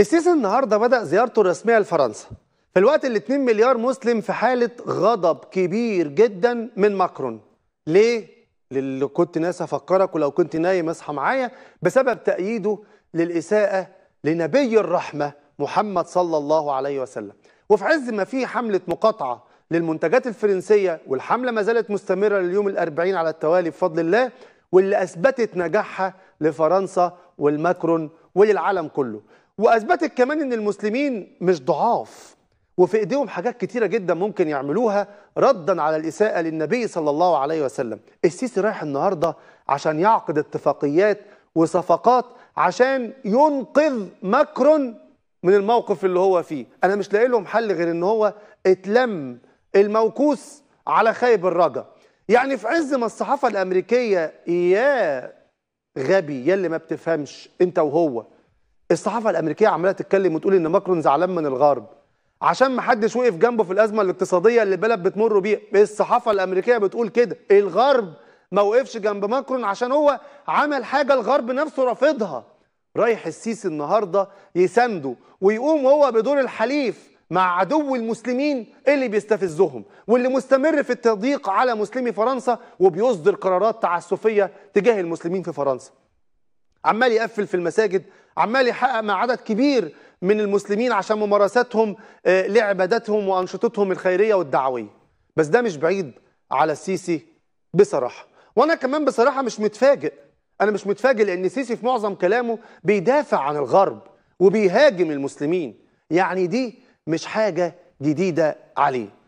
السيسي النهارده بدأ زيارته الرسمية لفرنسا في الوقت اللي 2 مليار مسلم في حالة غضب كبير جدا من ماكرون ليه؟ للي كنت ناس أفكرك ولو كنت نايم اصحى معايا بسبب تأييده للإساءة لنبي الرحمة محمد صلى الله عليه وسلم وفي عز ما في حملة مقاطعة للمنتجات الفرنسية والحملة ما زالت مستمرة لليوم الأربعين على التوالي بفضل الله واللي أثبتت نجاحها لفرنسا والماكرون وللعالم كله واثبتت كمان ان المسلمين مش ضعاف وفي ايديهم حاجات كتيره جدا ممكن يعملوها ردا على الاساءه للنبي صلى الله عليه وسلم السيسي رايح النهارده عشان يعقد اتفاقيات وصفقات عشان ينقذ ماكرون من الموقف اللي هو فيه انا مش لاقي لهم حل غير ان هو اتلم الموكوس على خيب الرجا يعني في عز ما الصحافه الامريكيه يا غبي يا اللي ما بتفهمش انت وهو الصحافه الامريكيه عماله تتكلم وتقول ان ماكرون زعلان من الغرب عشان ما حدش وقف جنبه في الازمه الاقتصاديه اللي البلد بتمر بيها الصحافه الامريكيه بتقول كده الغرب ما وقفش جنب ماكرون عشان هو عمل حاجه الغرب نفسه رافضها رايح السيسي النهارده يسنده ويقوم هو بدور الحليف مع عدو المسلمين اللي بيستفزهم واللي مستمر في التضييق على مسلمي فرنسا وبيصدر قرارات تعسفيه تجاه المسلمين في فرنسا عمال يقفل في المساجد عمال يحقق مع عدد كبير من المسلمين عشان ممارساتهم آه، لعباداتهم وانشطتهم الخيريه والدعويه بس ده مش بعيد على السيسي بصراحه وانا كمان بصراحه مش متفاجئ انا مش متفاجئ لان السيسي في معظم كلامه بيدافع عن الغرب وبيهاجم المسلمين يعني دي مش حاجه جديده عليه